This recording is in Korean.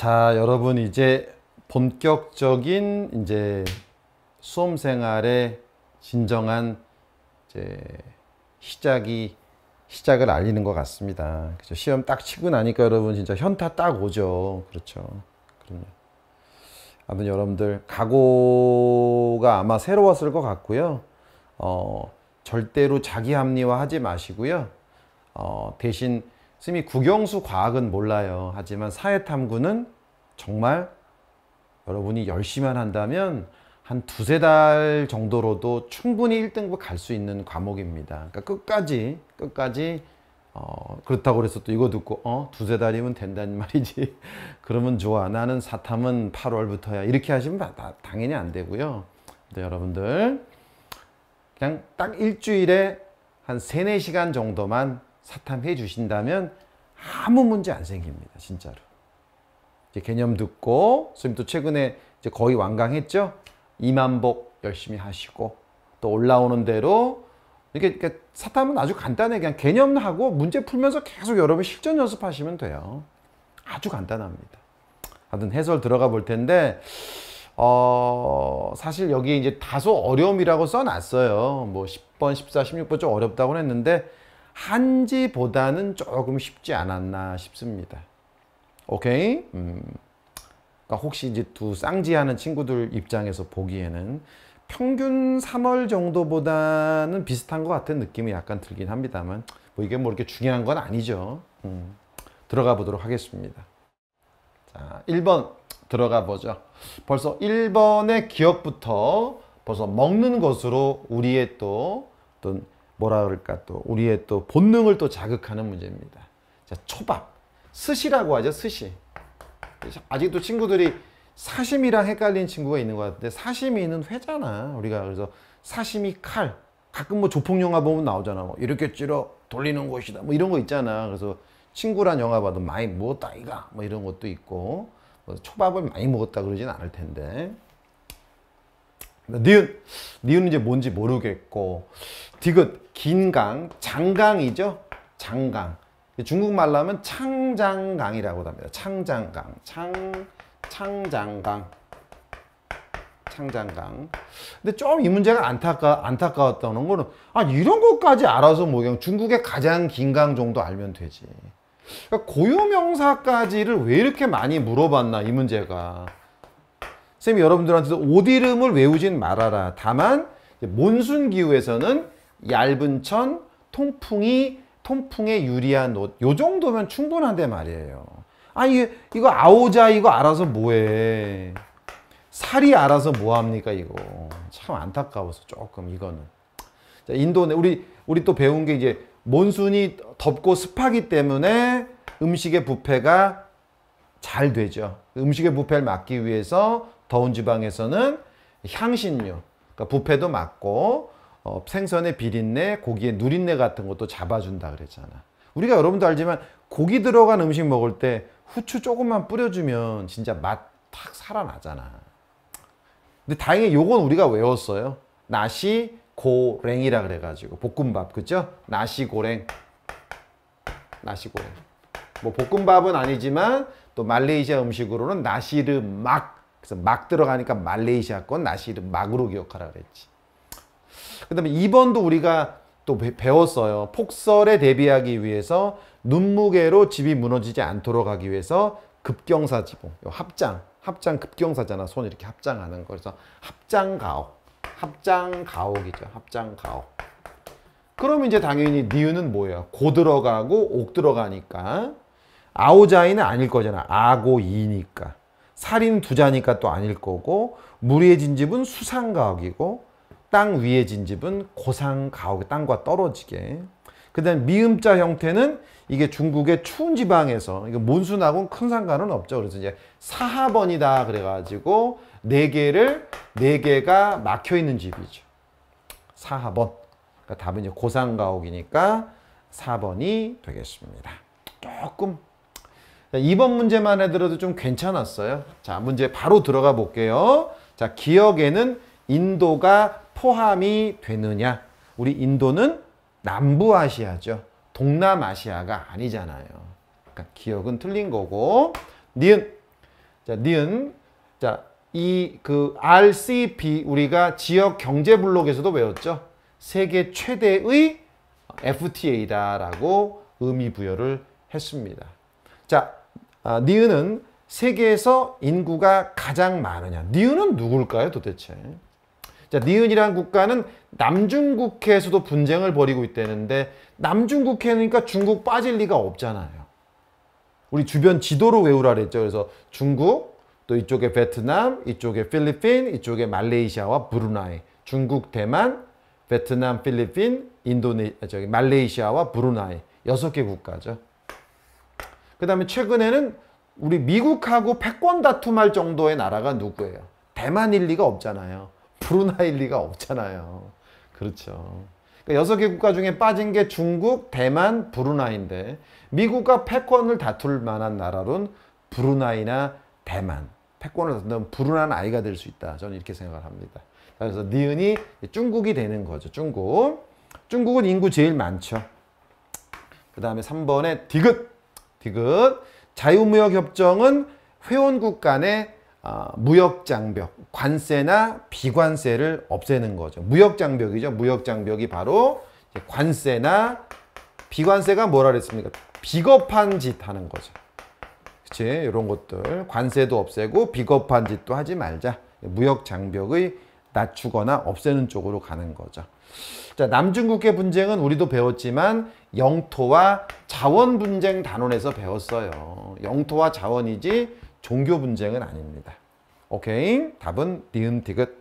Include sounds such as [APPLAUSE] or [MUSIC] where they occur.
자 여러분 이제 본격적인 이제 수험 생활의 진정한 이제 시작이 시작을 알리는 것 같습니다. 그렇죠? 시험 딱 치고 나니까 여러분 진짜 현타 딱 오죠. 그렇죠. 그럼요. 아무튼 여러분들 각오가 아마 새로웠을 것 같고요. 어, 절대로 자기 합리화하지 마시고요. 어, 대신 스미 국영수 과학은 몰라요. 하지만 사회탐구는 정말 여러분이 열심히만 한다면 한 두세 달 정도로도 충분히 1등급 갈 수 있는 과목입니다. 그러니까 끝까지 끝까지 어, 그렇다고 그서또 이거 듣고 어 두세 달이면 된다는 말이지 [LAUGHS] 그러면 좋아 나는 사탐은 8월부터야 이렇게 하시면 다, 당연히 안 되고요 근데 여러분들 그냥 딱 일주일에 한 3, 4시간 정도만 사탐해 주신다면 아무 문제 안 생깁니다 진짜로 이제 개념 듣고 선생님 또 최근에 이제 거의 완강했죠? 이만복 열심히 하시고 또 올라오는 대로 이렇게 그러니 사탐은 아주 간단해 그냥 개념하고 문제 풀면서 계속 여러분 실전 연습하시면 돼요. 아주 간단합니다. 하여튼 해설 들어가 볼 텐데 어 사실 여기 이제 다소 어려움이라고 써놨어요. 뭐 10번, 14, 16번 좀 어렵다고 했는데 한지보다는 조금 쉽지 않았나 싶습니다. 오케이? 음. 그러니까 혹시 이제 두 쌍지하는 친구들 입장에서 보기에는 평균 3월 정도보다는 비슷한 것 같은 느낌이 약간 들긴 합니다만 뭐 이게 뭐 이렇게 중요한 건 아니죠. 음. 들어가 보도록 하겠습니다. 자, 1번 들어가 보죠. 벌써 1번의 기억부터 벌써 먹는 것으로 우리의 또 어떤 뭐라 그럴까 또 우리의 또 본능을 또 자극하는 문제입니다. 자, 초밥. 스시라고 하죠 스시 아직도 친구들이 사심이랑 헷갈리는 친구가 있는 것 같은데 사심이는 회잖아 우리가 그래서 사심이 칼 가끔 뭐 조폭 영화 보면 나오잖아 뭐 이렇게 찌러 돌리는 곳이다 뭐 이런 거 있잖아 그래서 친구란 영화 봐도 많이 먹었다 이가 뭐 이런 것도 있고 뭐 초밥을 많이 먹었다 그러진 않을 텐데 니은 니은 은 이제 뭔지 모르겠고 디귿 긴강 장강이죠 장강 중국말로 하면 창장강이라고 합니다. 창장강. 창, 창장강. 창장강. 근데 좀 이 문제가 안타까, 안타까웠다는 거는, 아, 이런 것까지 알아서 뭐그 중국의 가장 긴 강 정도 알면 되지. 그러니까 고유명사까지를 왜 이렇게 많이 물어봤나, 이 문제가. 쌤이 여러분들한테도 옷 이름을 외우진 말아라. 다만, 몬순 기후에서는 얇은 천, 통풍이 통풍에 유리한 옷요 정도면 충분한데 말이에요 아이 이거 아오자 이거 알아서 뭐해 살이 알아서 뭐합니까 이거 참 안타까워서 조금 이거는 자, 인도네 우리 우리 또 배운 게 이제 몬순이 덥고 습하기 때문에 음식의 부패가 잘 되죠 음식의 부패를 막기 위해서 더운 지방에서는 향신료 그러니까 부패도 막고 어, 생선의 비린내, 고기의 누린내 같은 것도 잡아준다 그랬잖아. 우리가 여러분도 알지만 고기 들어간 음식 먹을 때 후추 조금만 뿌려주면 진짜 맛 탁 살아나잖아. 근데 다행히 요건 우리가 외웠어요. 나시 고랭이라 그래가지고 볶음밥 그죠? 나시 고랭, 나시 고랭. 뭐 볶음밥은 아니지만 또 말레이시아 음식으로는 나시르 막 그래서 막 들어가니까 말레이시아 건 나시르 막으로 기억하라 그랬지. 그 다음에 2번도 우리가 또 배웠어요. 폭설에 대비하기 위해서 눈무게로 집이 무너지지 않도록 하기 위해서 급경사지붕, 합장, 합장 급경사잖아. 손 이렇게 합장하는 거. 그래서 합장가옥, 합장가옥이죠. 합장가옥. 그럼 이제 당연히 니은은 뭐예요? 고 들어가고 옥 들어가니까 아오자이는 아닐 거잖아. 아고 이니까. 살인 두자니까 또 아닐 거고 무리해진 집은 수상가옥이고 땅 위에 진집은 고상 가옥 땅과 떨어지게 그다음 미음자 형태는 이게 중국의 추운 지방에서 이거 몬순하고는 큰 상관은 없죠. 그래서 이제 사하번이다 그래가지고 네 개를 네 개가 막혀 있는 집이죠. 사하번. 그러니까 답은 이제 고상가옥이니까 4번이 되겠습니다. 조금 이번 문제만 해들어도좀 괜찮았어요. 자 문제 바로 들어가 볼게요. 자 기억에는 인도가 포함이 되느냐? 우리 인도는 남부아시아죠. 동남아시아가 아니잖아요. 그러니까 기억은 틀린 거고 니은 자 니은 자이 그 RCP 우리가 지역 경제 블록에서도 외웠죠. 세계 최대의 FTA다라고 의미 부여를 했습니다. 자 아, 니은은 세계에서 인구가 가장 많으냐. 니은은 누굴까요 도대체? 자, 니은이란 국가는 남중국해에서도 분쟁을 벌이고 있다는데 남중국해니까 중국 빠질 리가 없잖아요. 우리 주변 지도로 외우라 그랬죠. 그래서 중국, 또 이쪽에 베트남, 이쪽에 필리핀, 이쪽에 말레이시아와 브루나이, 중국, 대만, 베트남, 필리핀, 인도네 시아 저기 말레이시아와 브루나이 여섯 개 국가죠. 그 다음에 최근에는 우리 미국하고 패권 다툼할 정도의 나라가 누구예요? 대만일 리가 없잖아요. 브루나일 리가 없잖아요. 그렇죠. 그러개 그러니까 국가 중에 빠진 게 중국, 대만, 브루나이인데 미국과 패권을 다툴 만한 나라론 브루나이나 대만 패권을 다툰다면 불운 아이가 될 수 있다. 저는 이렇게 생각을 합니다. 그래서 니은이 중국이 되는 거죠. 중국. 중국은 인구 제일 많죠. 그 다음에 3번에 디귿. 디귿. 자유무역협정은 회원국 간의 아, 무역장벽, 관세나 비관세를 없애는 거죠. 무역장벽이죠. 무역장벽이 바로 관세나 비관세가 뭐라 그랬습니까? 비겁한 짓 하는 거죠. 그치? 이런 것들. 관세도 없애고 비겁한 짓도 하지 말자. 무역장벽의 낮추거나 없애는 쪽으로 가는 거죠. 자, 남중국해 분쟁은 우리도 배웠지만 영토와 자원 분쟁 단원에서 배웠어요. 영토와 자원이지 종교 분쟁은 아닙니다. 오케이? 답은 니은 디귿